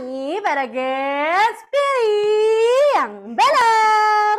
kami pada guys pilih yang benar.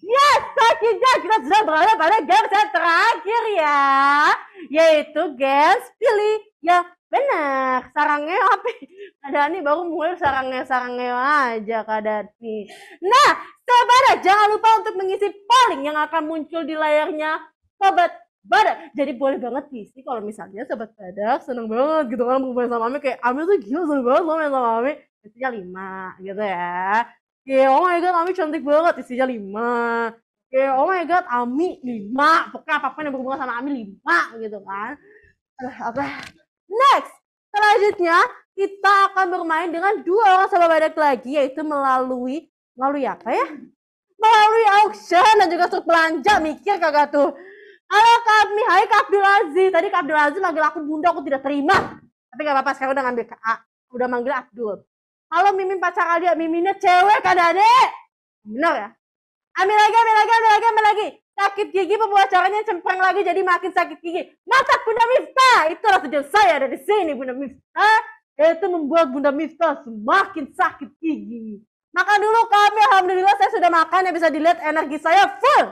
Yes, akhirnya kita sudah berada pada game terakhir ya, yaitu guys pilih yang Benar, sarangnya apa? Ada nih baru mulai sarangnya sarangnya aja kadang nih. Nah, sobat, jangan lupa untuk mengisi polling yang akan muncul di layarnya sobat badak. Jadi boleh banget isi kalau misalnya sobat badak seneng banget gitu kan bermain sama Ami kayak Ami tuh gila seneng banget loh main sama Ami. Isinya lima gitu ya. Oke, oh my god Ami cantik banget isinya lima. Oke, oh my god Ami lima. Pokoknya apapun yang berhubungan sama Ami lima gitu kan. apa? Next, selanjutnya kita akan bermain dengan dua orang sama badak lagi yaitu melalui melalui apa ya? Melalui auction dan juga suruh belanja mikir kagak tuh. Halo kami, hai Kak Abdul Aziz. Tadi Kak Abdul Aziz manggil aku bunda, aku tidak terima. Tapi gak apa-apa, sekarang udah ngambil ke Udah manggil Abdul. Halo Mimin pacar ya Miminnya cewek kan adek? Benar ya? Ambil lagi, ambil lagi, ambil lagi, ambil lagi sakit gigi pembocorannya cempreng lagi jadi makin sakit gigi. Masak Bunda Mifta, itulah tujuan saya dari sini Bunda Mifta, itu membuat Bunda Mifta semakin sakit gigi. Makan dulu kami, Alhamdulillah saya sudah makan ya bisa dilihat energi saya full.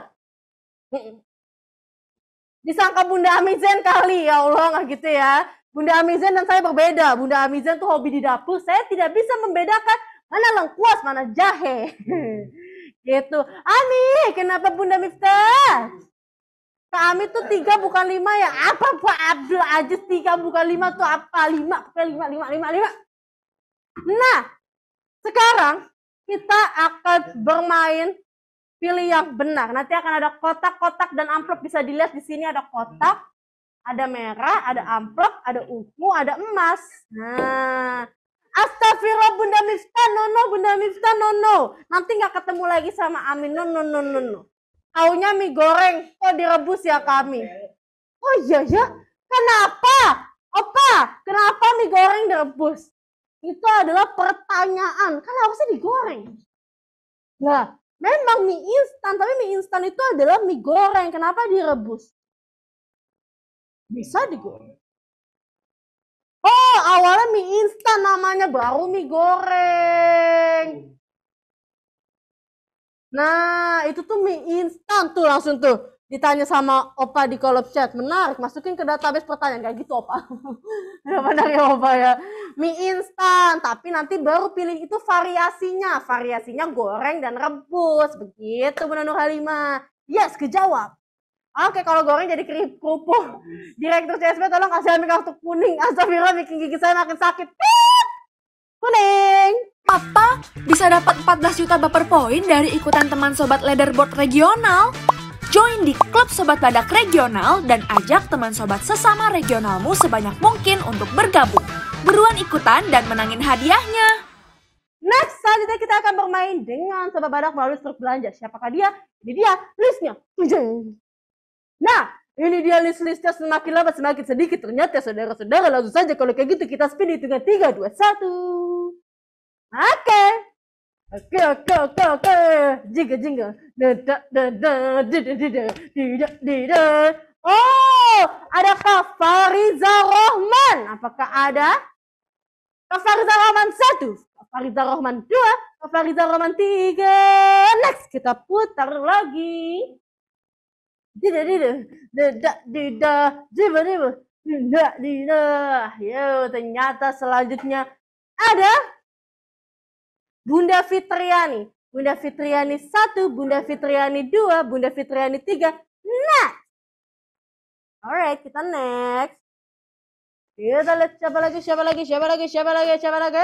Disangka Bunda Amizen kali, ya Allah nggak gitu ya. Bunda Amizen dan saya berbeda. Bunda Amizen tuh hobi di dapur, saya tidak bisa membedakan mana lengkuas, mana jahe. Hmm. Gitu. Ami, kenapa Bunda Miftah? Kami tuh tiga bukan lima ya. Apa Pak Abdul aja tiga bukan lima tuh apa? Lima, pakai lima, lima, lima, lima. Nah, sekarang kita akan bermain pilih yang benar. Nanti akan ada kotak-kotak dan amplop bisa dilihat di sini ada kotak, ada merah, ada amplop, ada ungu, ada emas. Nah, Bunda Mifta no no Bunda Mifta no no nanti nggak ketemu lagi sama Amin no no no no no taunya mie goreng kok direbus ya kami oh iya iya. kenapa Opa kenapa mie goreng direbus itu adalah pertanyaan kan harusnya digoreng Nah, memang mie instan tapi mie instan itu adalah mie goreng kenapa direbus bisa digoreng Oh, awalnya mie instan namanya, baru mie goreng. Nah, itu tuh mie instan tuh langsung tuh ditanya sama Opa di kolom chat. Menarik, masukin ke database pertanyaan kayak gitu Opa. ya benar ya Opa ya. Mie instan, tapi nanti baru pilih itu variasinya. Variasinya goreng dan rebus. Begitu Bunda Nur Halimah. Yes, kejawab. Oke, kalau goreng jadi kupu. Direktur CSB tolong kasih kami kartu kuning. Astagfirullah bikin gigi saya makin sakit. Kuning. Papa bisa dapat 14 juta baper poin dari ikutan teman sobat leaderboard regional. Join di klub sobat badak regional dan ajak teman sobat sesama regionalmu sebanyak mungkin untuk bergabung. Buruan ikutan dan menangin hadiahnya. Next, selanjutnya kita akan bermain dengan sobat badak melalui struk belanja. Siapakah dia? Ini dia listnya. Nah, ini dia list-listnya semakin lama semakin sedikit. Ternyata saudara-saudara langsung saja kalau kayak gitu kita spin hitungan 3, 2, 1. Oke. Oke, oke, oke, oke. Jingle, jingle. Da, da, da, Oh, adakah Fariza Rohman? Apakah ada? Fariza Rohman 1, Fariza Rohman 2, Fariza Rohman 3. Next, kita putar lagi. Dida dida dida dida dida dida dida dida. Yo, ternyata selanjutnya ada Bunda Fitriani. Bunda Fitriani satu Bunda Fitriani dua Bunda Fitriani tiga Next. Alright, kita next. Kita lihat siapa lagi, siapa lagi, siapa lagi, siapa lagi, siapa lagi.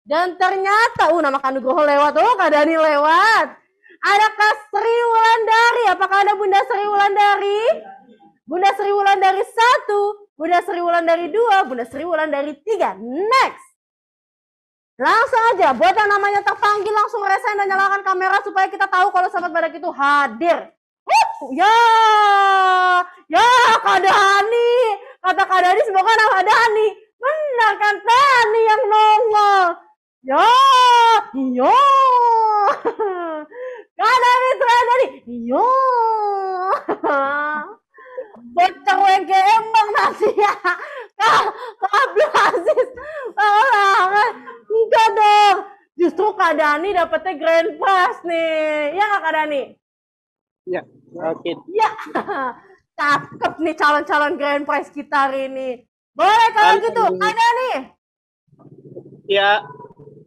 Dan ternyata, uh nama Kanugroho lewat. Oh, Kak Dani lewat. Adakah Sri Wulandari? Apakah ada Bunda Sri Wulandari? Bunda Sri Wulandari satu, Bunda Sri Wulandari dua, Bunda Sri Wulandari tiga. Next. Langsung aja, buat yang namanya terpanggil langsung resen dan nyalakan kamera supaya kita tahu kalau sahabat badak itu hadir. Uh, ya, ya Kak Dani, kata Kak Dani semoga nama Dani. Benar kan Dani yang nongol. Ya, ya. dari Mitra dari yo bocor WG emang nasi ya kak kak Abdul Aziz enggak dong justru Kak Dani dapetnya grand prize nih ya Kak Dani ya oke Iya. ya cakep nih calon-calon grand prize kita hari ini boleh kalau gitu ada nih ya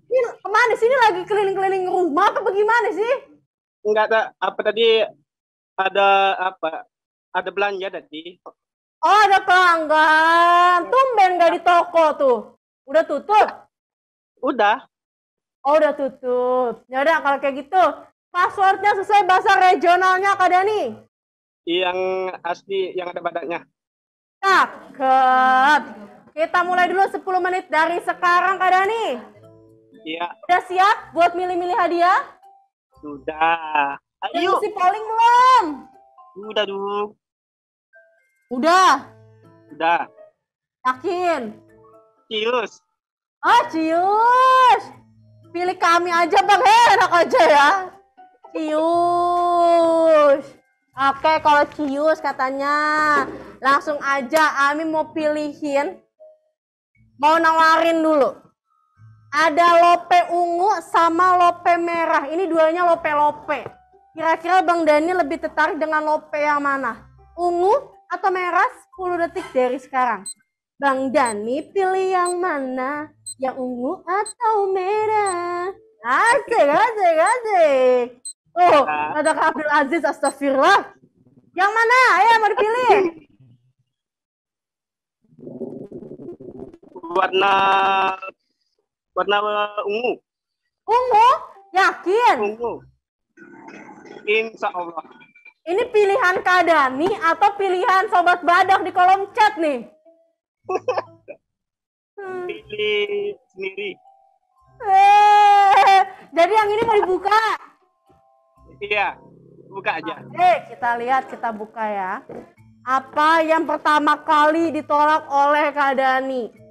ini kemana sih ini lagi keliling-keliling rumah apa bagaimana sih enggak ada apa tadi ada apa? Ada belanja tadi. Oh, ada pelanggan. Tumben gak di toko tuh. Udah tutup? Udah. Oh, udah tutup. Ya udah kalau kayak gitu, passwordnya sesuai bahasa regionalnya Kak Dani. Yang asli, yang ada badannya. Cakep. Kita mulai dulu 10 menit dari sekarang Kak Dani. Iya. Udah siap buat milih-milih hadiah? Sudah. Ayo. Si paling belum. Udah dong. Udah. Udah. Yakin. Cius. Oh, cius. Pilih kami aja, Bang. Hei, eh, enak aja ya. Cius. Oke, kalau cius katanya langsung aja Ami mau pilihin mau nawarin dulu. Ada lope ungu sama lope lope merah. Ini duanya lope-lope. Kira-kira Bang Dani lebih tertarik dengan lope yang mana? Ungu atau merah? 10 detik dari sekarang. Bang Dani pilih yang mana? Yang ungu atau merah? Asik, asik, asik. Oh, ah. ada Kapil Aziz, astagfirullah. Yang mana? Ayo, mau dipilih. Warna warna ungu. Ungu? Yakin? Tunggu. Insya Allah. Ini pilihan Kadani atau pilihan Sobat Badak di kolom chat nih? hmm. Pilih sendiri. Eh, jadi yang ini mau dibuka? Iya, buka aja. Oke, eh, kita lihat, kita buka ya. Apa yang pertama kali ditolak oleh Kadani? Dani?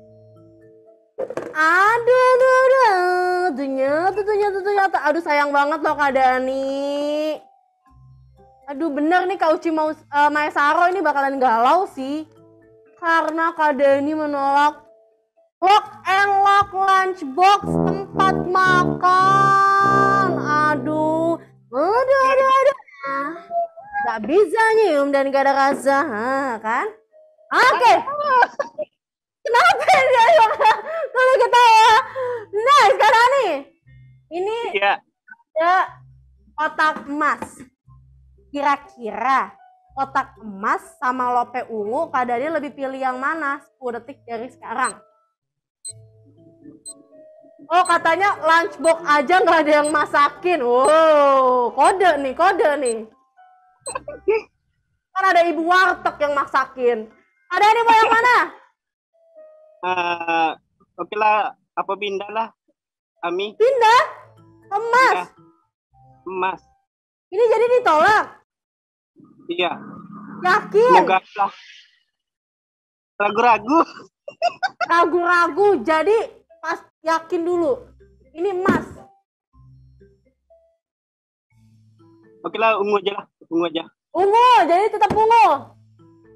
Aduh, aduh, aduh. Ternyata, ternyata, ternyata. Aduh, sayang banget loh Kak Dani. Aduh, bener nih Kak Uci mau uh, Maesaro ini bakalan galau sih. Karena Kak Dani menolak lock and lock lunchbox tempat makan. Aduh, aduh, aduh, aduh. Gak bisa nyium dan gak ada rasa, ha, kan? Oke. Okay. Kenapa ya, Lalu kita ya. Nah, sekarang nih. Ini ya. ada kotak emas. Kira-kira kotak emas sama lope ungu kadangnya lebih pilih yang mana 10 detik dari sekarang oh katanya lunchbox aja nggak ada yang masakin wow kode nih kode nih kan ada ibu warteg yang masakin ada nih mau yang mana uh, Oke lah, apa pindah lah? Ami. Pindah? Emas. Ya. Emas. Ini jadi ditolak. Iya. Yakin? Semoga lah. Ragu-ragu. Ragu-ragu. Jadi pas yakin dulu. Ini emas. Oke lah, ungu aja lah. Ungu aja. Ungu, jadi tetap ungu.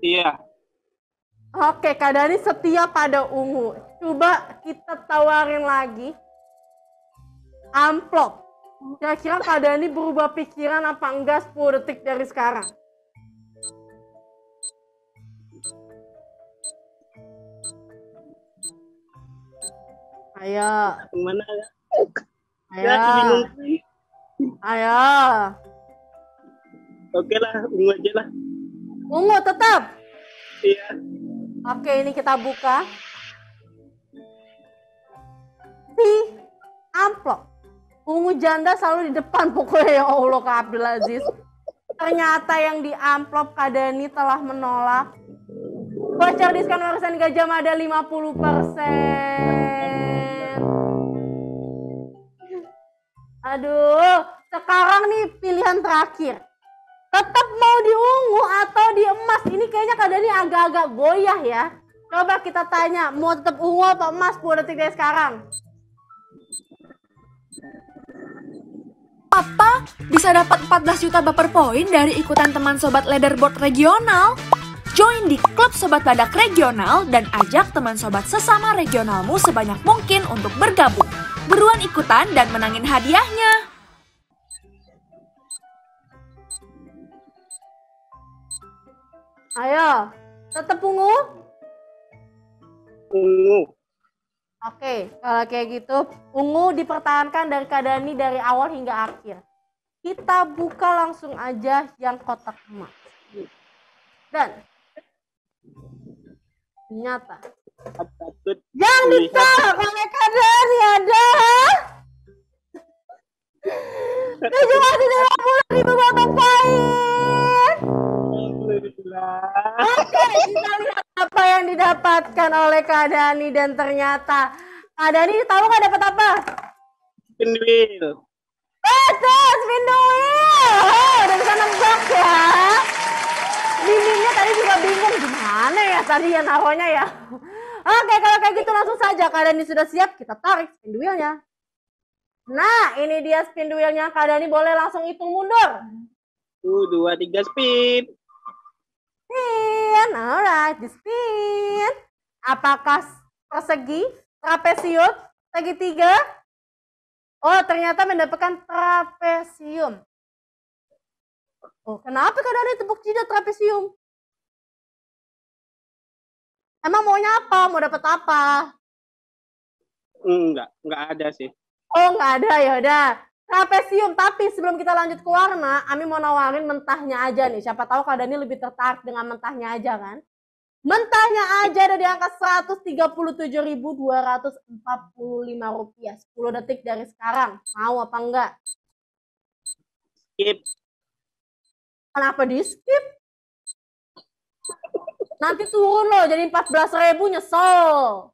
Iya. Oke, Kak Dani setia pada ungu coba kita tawarin lagi amplop kira-kira keadaan ini berubah pikiran apa enggak 10 detik dari sekarang ayo gimana ayo ya, ayo oke lah ungu aja lah ungu tetap iya oke ini kita buka di amplop ungu janda selalu di depan pokoknya ya Allah Kak Abdul Aziz ternyata yang di amplop Kadani telah menolak voucher diskon warisan Gajah Mada 50 persen aduh sekarang nih pilihan terakhir tetap mau di ungu atau di emas ini kayaknya Kadani agak-agak goyah ya coba kita tanya mau tetap ungu atau emas 10 detik dari sekarang Papa bisa dapat 14 juta baper poin dari ikutan teman sobat leaderboard regional. Join di klub sobat badak regional dan ajak teman sobat sesama regionalmu sebanyak mungkin untuk bergabung. Buruan ikutan dan menangin hadiahnya. Ayo, tetap ungu. Ungu. Oke, kalau kayak gitu, ungu dipertahankan dari Kadani dari awal hingga akhir. Kita buka langsung aja yang kotak emas. Dan ternyata yang ditaruh oleh Kadani ada. tujuh ratus lima puluh ribu mata koin. Oke, kita lihat didapatkan oleh Kak Dani dan ternyata Kak Dani tahu nggak dapat apa? Spin wheel. Betul, oh, spin wheel. Oh, udah bisa ya. Bimbingnya tadi juga bingung gimana ya tadi yang naruhnya ya. Oke, kalau kayak gitu langsung saja Kak Dani sudah siap, kita tarik spin wheelnya. Nah, ini dia spin wheelnya Kak Dani boleh langsung hitung mundur. Tuh dua, tiga, spin spin, alright, di spin. Apakah persegi, trapesium, segitiga? Oh, ternyata mendapatkan trapesium. Oh, kenapa kadang tepuk jidat trapesium? Emang maunya apa? Mau dapat apa? Enggak, enggak ada sih. Oh, enggak ada ya udah. Trapesium, tapi sebelum kita lanjut ke warna, Ami mau nawarin mentahnya aja nih. Siapa tahu kalau ini lebih tertarik dengan mentahnya aja kan? Mentahnya aja ada di angka 137.245 rupiah. 10 detik dari sekarang. Mau apa enggak? Skip. Kenapa di skip? Nanti turun loh jadi ribu nyesel.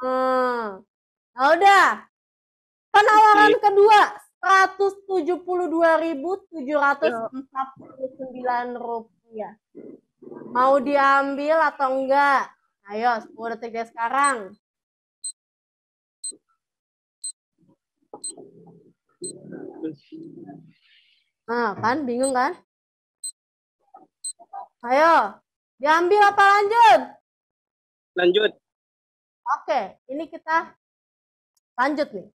Hmm. udah, Penawaran okay. kedua 172.749 rupiah. Mau diambil atau enggak? Ayo, 10 detik dari sekarang. Nah, kan bingung kan? Ayo, diambil apa lanjut? Lanjut. Oke, ini kita lanjut nih.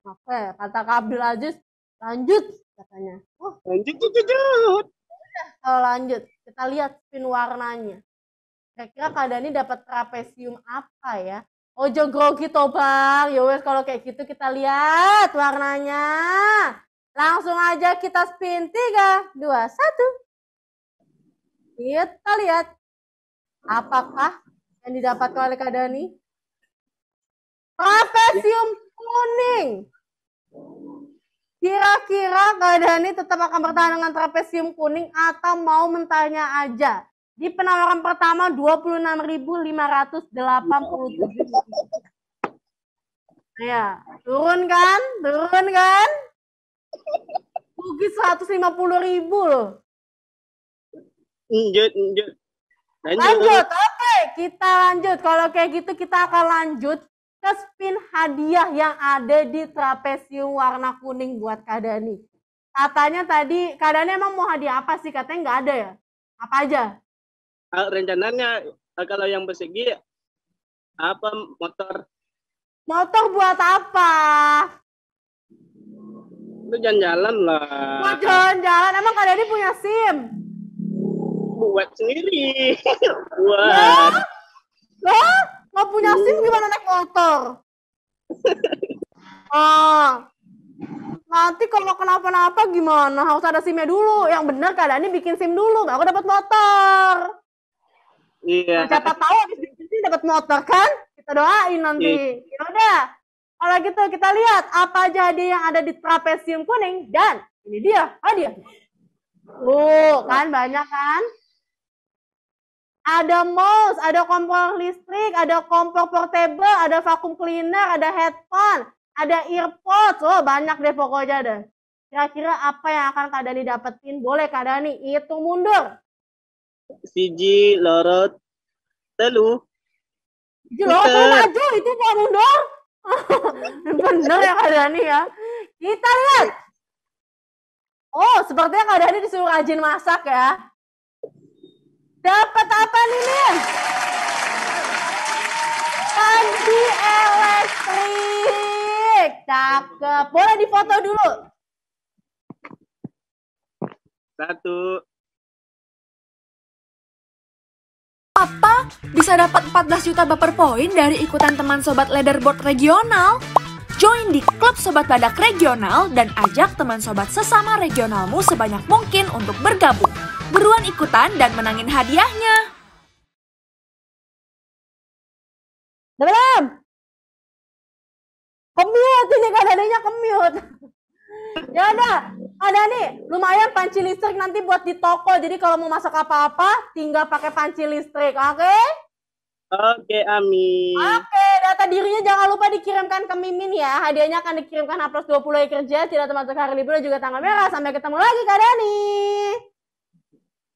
Oke, kata Kabil Aziz, lanjut katanya. Oh, lanjut, lanjut. lanjut. Iya, kalau lanjut, kita lihat spin warnanya. Kira-kira ini dapat trapesium apa ya? Ojo oh, grogi tobar. Ya wes kalau kayak gitu kita lihat warnanya. Langsung aja kita spin 3, 2, 1. Kita lihat apakah yang didapat oleh ini Trapesium kuning. Kira-kira keadaan ini tetap akan bertahan dengan trapesium kuning atau mau mentalnya aja? Di penawaran pertama 26.587. Ya, turun kan? Turun kan? Rugi 150.000 loh. Lanjut, lanjut. Lanjut, oke. Okay. Kita lanjut. Kalau kayak gitu kita akan lanjut ke spin hadiah yang ada di trapesium warna kuning buat Kak Dani. Katanya tadi, Kak Dani emang mau hadiah apa sih? Katanya nggak ada ya? Apa aja? Uh, rencananya eh, kalau yang persegi apa motor? Motor buat apa? Itu jalan-jalan lah. Buat jalan-jalan. Emang Kak Dani punya SIM? Buat sendiri. buat. Loh? Loh? nggak punya SIM gimana naik motor? Ah, nanti kalau kenapa-napa gimana? Harus ada SIM-nya dulu. Yang benar ini bikin SIM dulu, baru dapat motor. Iya. Nah, siapa tahu habis bikin SIM dapat motor kan? Kita doain nanti. Iya. Ya udah. Kalau gitu kita lihat apa jadi yang ada di trapesium kuning dan ini dia oh, dia Oh, kan banyak kan? Ada mouse, ada kompor listrik, ada kompor portable, ada vacuum cleaner, ada headphone, ada earpods. Oh, banyak deh pokoknya deh. Kira-kira apa yang akan Kak Dani dapetin? Boleh Kak Dani, itu mundur. Siji, lorot, telu. Siji, lorot, maju. Itu kok mundur? Bener ya Kak Dani ya. Kita lihat. Oh, sepertinya Kak Dani disuruh rajin masak ya. Dapat apa nih, Min? Panci elektrik. Cakep. Boleh difoto dulu. Satu. Papa bisa dapat 14 juta baper poin dari ikutan teman Sobat Leaderboard Regional. Join di klub Sobat Badak Regional dan ajak teman sobat sesama regionalmu sebanyak mungkin untuk bergabung. Buruan ikutan dan menangin hadiahnya. Belum. Kemiut ini kan adanya kemute. ya ada, ada nih lumayan panci listrik nanti buat di toko. Jadi kalau mau masak apa-apa tinggal pakai panci listrik, oke? Okay? Oke, okay, Amin. Oke, okay, data dirinya jangan lupa dikirimkan ke Mimin ya. Hadiahnya akan dikirimkan H plus 20 hari kerja, tidak termasuk hari libur juga tanggal merah. Sampai ketemu lagi, Kak Dani.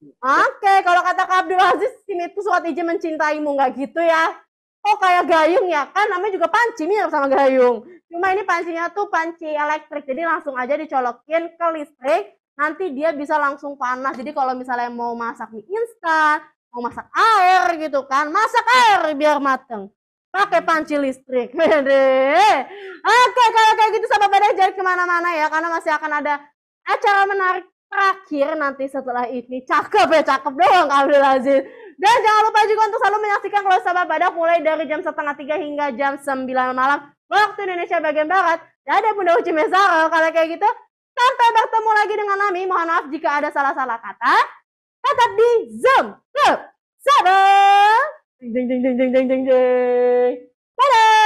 Oke, okay, kalau kata Kak Abdul Aziz, ini tuh surat izin mencintaimu, nggak gitu ya? Oh, kayak gayung ya? Kan namanya juga panci, mirip sama gayung. Cuma ini pancinya tuh panci elektrik, jadi langsung aja dicolokin ke listrik, nanti dia bisa langsung panas. Jadi kalau misalnya mau masak mie instan, mau masak air gitu kan, masak air biar mateng. Pakai panci listrik. Oke, kalau kayak gitu sama pada jangan kemana-mana ya, karena masih akan ada acara menarik terakhir nanti setelah ini cakep ya cakep doang Abdul Aziz dan jangan lupa juga untuk selalu menyaksikan kalau sahabat pada mulai dari jam setengah tiga hingga jam sembilan malam waktu Indonesia bagian Barat dan ada Bunda Uci Mesaro kalau kayak gitu sampai bertemu lagi dengan Nami mohon maaf jika ada salah-salah kata tetap di Zoom Club Sabar jeng jeng jeng jeng jeng jeng jeng bye